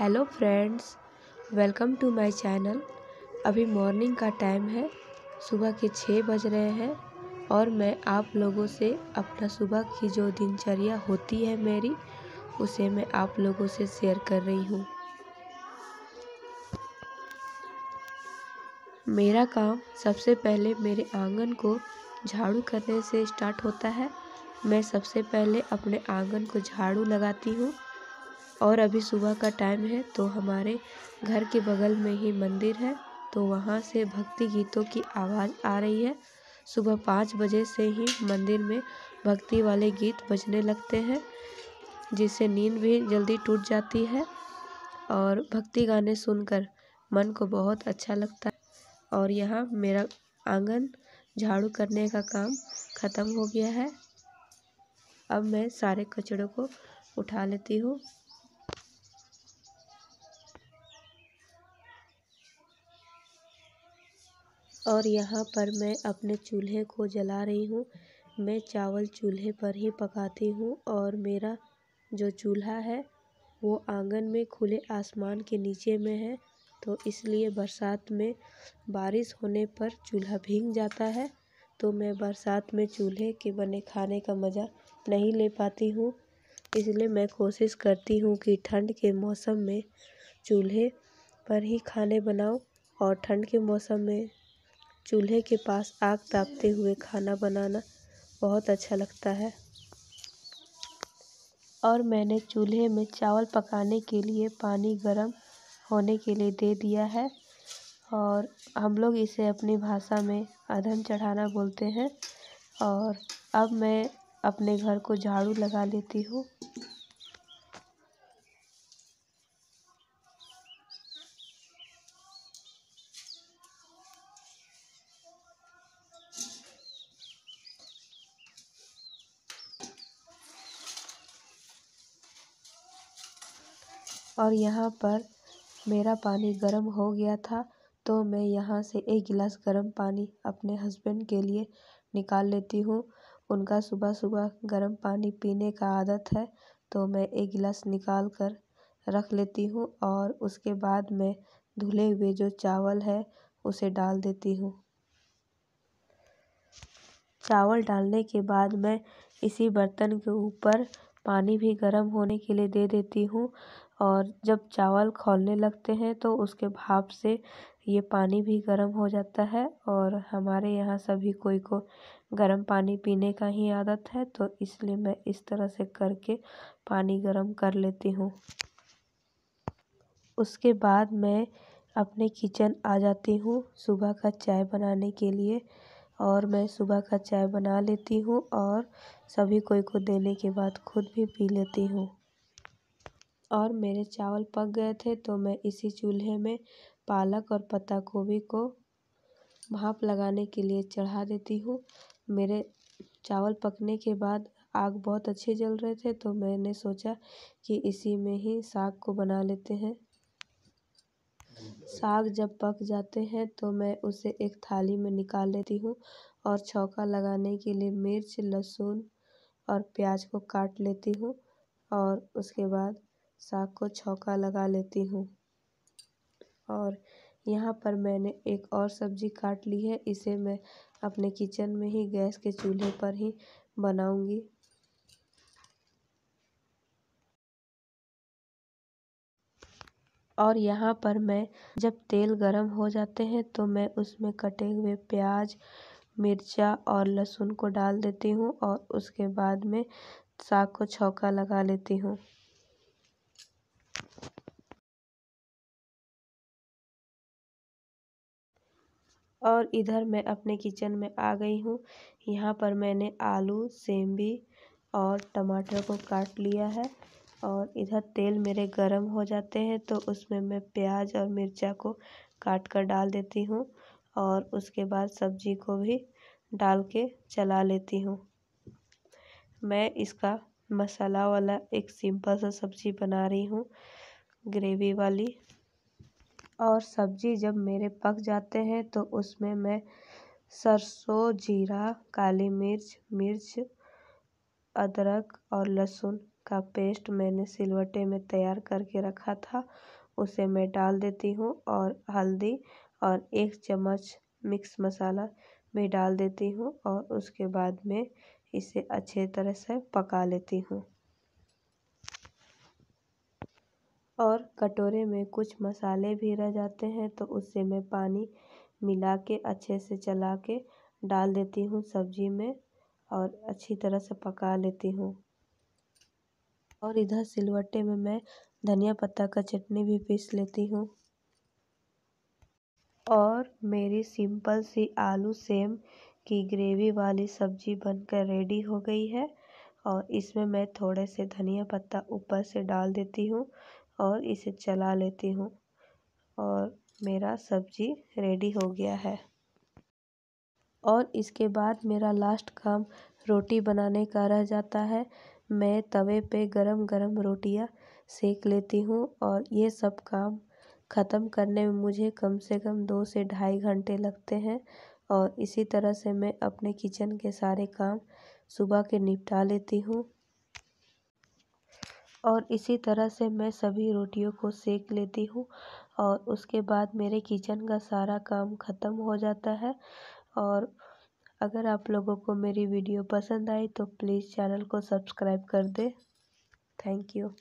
hello friends welcome to my channel अभी morning का time है सुबह के छः बज रहे हैं और मैं आप लोगों से अपना सुबह की जो दिनचर्या होती है मेरी उसे मैं आप लोगों से शेयर कर रही हूँ मेरा काम सबसे पहले मेरे आंगन को झाड़ू करने से स्टार्ट होता है मैं सबसे पहले अपने आंगन को झाड़ू लगाती हूँ और अभी सुबह का टाइम है तो हमारे घर के बगल में ही मंदिर है तो वहाँ से भक्ति गीतों की आवाज़ आ रही है सुबह पाँच बजे से ही मंदिर में भक्ति वाले गीत बजने लगते हैं जिससे नींद भी जल्दी टूट जाती है और भक्ति गाने सुनकर मन को बहुत अच्छा लगता है और यहाँ मेरा आंगन झाड़ू करने का काम ख़त्म हो गया है अब मैं सारे कचड़ों को उठा लेती हूँ और यहाँ पर मैं अपने चूल्हे को जला रही हूँ मैं चावल चूल्हे पर ही पकाती हूँ और मेरा जो चूल्हा है वो आंगन में खुले आसमान के नीचे में है तो इसलिए बरसात में बारिश होने पर चूल्हा भीग जाता है तो मैं बरसात में चूल्हे के बने खाने का मज़ा नहीं ले पाती हूँ इसलिए मैं कोशिश करती हूँ कि ठंड के मौसम में चूल्हे पर ही खाने बनाऊँ और ठंड के मौसम में चूल्हे के पास आग तापते हुए खाना बनाना बहुत अच्छा लगता है और मैंने चूल्हे में चावल पकाने के लिए पानी गर्म होने के लिए दे दिया है और हम लोग इसे अपनी भाषा में अधन चढ़ाना बोलते हैं और अब मैं अपने घर को झाड़ू लगा लेती हूँ और यहाँ पर मेरा पानी गर्म हो गया था तो मैं यहाँ से एक गिलास गर्म पानी अपने हस्बैंड के लिए निकाल लेती हूँ उनका सुबह सुबह गर्म पानी पीने का आदत है तो मैं एक गिलास निकाल कर रख लेती हूँ और उसके बाद मैं धुले हुए जो चावल है उसे डाल देती हूँ चावल डालने के बाद मैं इसी बर्तन के ऊपर पानी भी गर्म होने के लिए दे देती हूँ और जब चावल खौलने लगते हैं तो उसके भाप से ये पानी भी गर्म हो जाता है और हमारे यहाँ सभी कोई को गर्म पानी पीने का ही आदत है तो इसलिए मैं इस तरह से करके पानी गर्म कर लेती हूँ उसके बाद मैं अपने किचन आ जाती हूँ सुबह का चाय बनाने के लिए और मैं सुबह का चाय बना लेती हूँ और सभी कोई को देने के बाद खुद भी पी लेती हूँ और मेरे चावल पक गए थे तो मैं इसी चूल्हे में पालक और पत्ता गोभी को भाप लगाने के लिए चढ़ा देती हूँ मेरे चावल पकने के बाद आग बहुत अच्छे जल रहे थे तो मैंने सोचा कि इसी में ही साग को बना लेते हैं साग जब पक जाते हैं तो मैं उसे एक थाली में निकाल लेती हूँ और छौका लगाने के लिए मिर्च लहसुन और प्याज को काट लेती हूँ और उसके बाद साग को छौंका लगा लेती हूँ और यहाँ पर मैंने एक और सब्ज़ी काट ली है इसे मैं अपने किचन में ही गैस के चूल्हे पर ही बनाऊंगी और यहाँ पर मैं जब तेल गरम हो जाते हैं तो मैं उसमें कटे हुए प्याज मिर्चा और लहसुन को डाल देती हूँ और उसके बाद में साग को छौंका लगा लेती हूँ और इधर मैं अपने किचन में आ गई हूँ यहाँ पर मैंने आलू भी और टमाटर को काट लिया है और इधर तेल मेरे गरम हो जाते हैं तो उसमें मैं प्याज और मिर्चा को काट कर डाल देती हूँ और उसके बाद सब्जी को भी डाल के चला लेती हूँ मैं इसका मसाला वाला एक सिंपल सा सब्ज़ी बना रही हूँ ग्रेवी वाली और सब्जी जब मेरे पक जाते हैं तो उसमें मैं सरसों जीरा काली मिर्च मिर्च अदरक और लहसुन का पेस्ट मैंने सिलबट्टे में तैयार करके रखा था उसे मैं डाल देती हूँ और हल्दी और एक चम्मच मिक्स मसाला भी डाल देती हूँ और उसके बाद में इसे अच्छे तरह से पका लेती हूँ और कटोरे में कुछ मसाले भी रह जाते हैं तो उससे मैं पानी मिला के अच्छे से चला के डाल देती हूँ सब्ज़ी में और अच्छी तरह से पका लेती हूँ और इधर सिलवट्टे में मैं धनिया पत्ता का चटनी भी पीस लेती हूँ और मेरी सिंपल सी आलू सेम की ग्रेवी वाली सब्ज़ी बनकर रेडी हो गई है और इसमें मैं थोड़े से धनिया पत्ता ऊपर से डाल देती हूँ और इसे चला लेती हूँ और मेरा सब्ज़ी रेडी हो गया है और इसके बाद मेरा लास्ट काम रोटी बनाने का रह जाता है मैं तवे पे गरम गरम रोटियां सेक लेती हूँ और ये सब काम ख़त्म करने में मुझे कम से कम दो से ढाई घंटे लगते हैं और इसी तरह से मैं अपने किचन के सारे काम सुबह के निपटा लेती हूँ और इसी तरह से मैं सभी रोटियों को सेक लेती हूँ और उसके बाद मेरे किचन का सारा काम ख़त्म हो जाता है और अगर आप लोगों को मेरी वीडियो पसंद आई तो प्लीज़ चैनल को सब्सक्राइब कर दें थैंक यू